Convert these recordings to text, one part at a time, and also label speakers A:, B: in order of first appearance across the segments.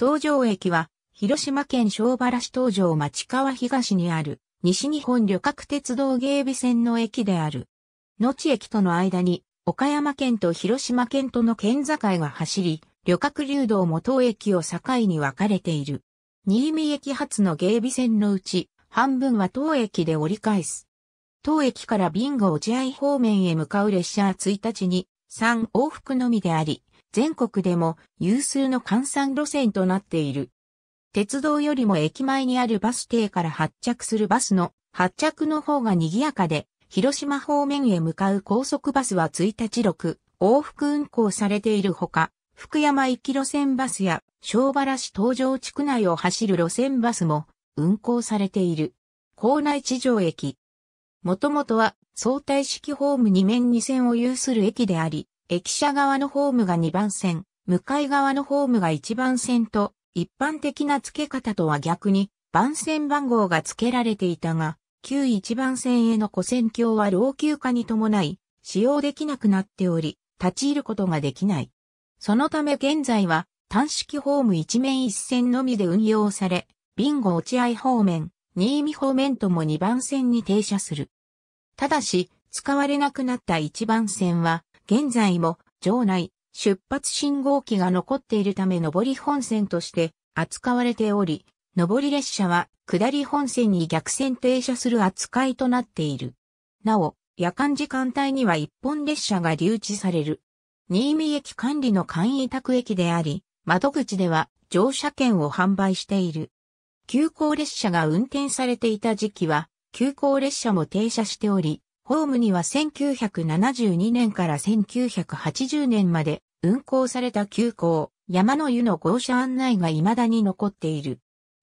A: 東条駅は、広島県庄原市東条町川東にある、西日本旅客鉄道芸備線の駅である。後駅との間に、岡山県と広島県との県境が走り、旅客流動も当駅を境に分かれている。新見駅発の芸備線のうち、半分は当駅で折り返す。当駅からビンゴ落合方面へ向かう列車は1日に、3往復のみであり、全国でも有数の換算路線となっている。鉄道よりも駅前にあるバス停から発着するバスの発着の方が賑やかで、広島方面へ向かう高速バスは1日6往復運行されているほか、福山行き路線バスや小原市東城地区内を走る路線バスも運行されている。校内地上駅。もともとは相対式ホーム2面2線を有する駅であり、駅舎側のホームが2番線、向かい側のホームが1番線と、一般的な付け方とは逆に、番線番号が付けられていたが、旧1番線への古線橋は老朽化に伴い、使用できなくなっており、立ち入ることができない。そのため現在は、単式ホーム一面一線のみで運用され、ビンゴ落合方面、新見方面とも2番線に停車する。ただし、使われなくなった1番線は、現在も場内出発信号機が残っているため上り本線として扱われており、上り列車は下り本線に逆線停車する扱いとなっている。なお、夜間時間帯には一本列車が留置される。新見駅管理の簡易宅駅であり、窓口では乗車券を販売している。急行列車が運転されていた時期は、急行列車も停車しており、ホームには1972年から1980年まで運行された急行、山の湯の号車案内が未だに残っている。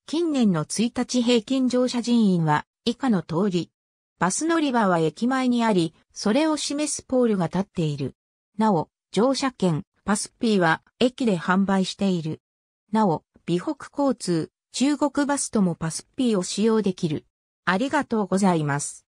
A: 近年の1日平均乗車人員は以下の通り。バス乗り場は駅前にあり、それを示すポールが立っている。なお、乗車券、パスピーは駅で販売している。なお、美北交通、中国バスともパスピーを使用できる。ありがとうございます。